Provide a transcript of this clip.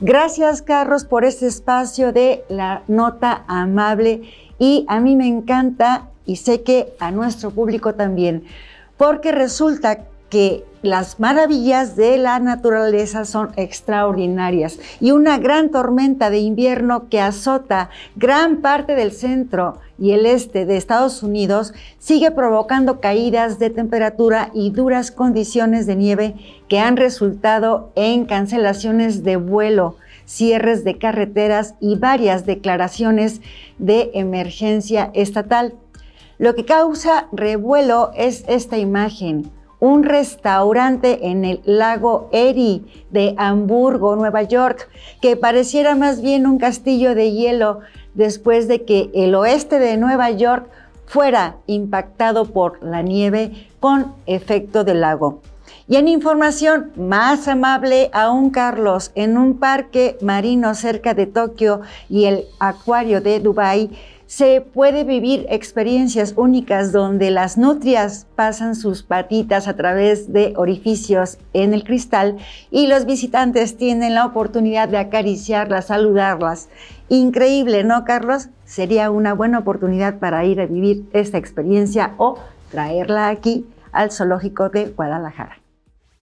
Gracias, Carlos, por este espacio de la nota amable. Y a mí me encanta y sé que a nuestro público también, porque resulta que las maravillas de la naturaleza son extraordinarias y una gran tormenta de invierno que azota gran parte del centro y el este de Estados Unidos sigue provocando caídas de temperatura y duras condiciones de nieve que han resultado en cancelaciones de vuelo, cierres de carreteras y varias declaraciones de emergencia estatal. Lo que causa revuelo es esta imagen un restaurante en el lago Erie de Hamburgo, Nueva York, que pareciera más bien un castillo de hielo después de que el oeste de Nueva York fuera impactado por la nieve con efecto del lago. Y en información más amable aún, Carlos, en un parque marino cerca de Tokio y el acuario de Dubái, se puede vivir experiencias únicas donde las nutrias pasan sus patitas a través de orificios en el cristal y los visitantes tienen la oportunidad de acariciarlas, saludarlas. Increíble, ¿no, Carlos? Sería una buena oportunidad para ir a vivir esta experiencia o traerla aquí al zoológico de Guadalajara.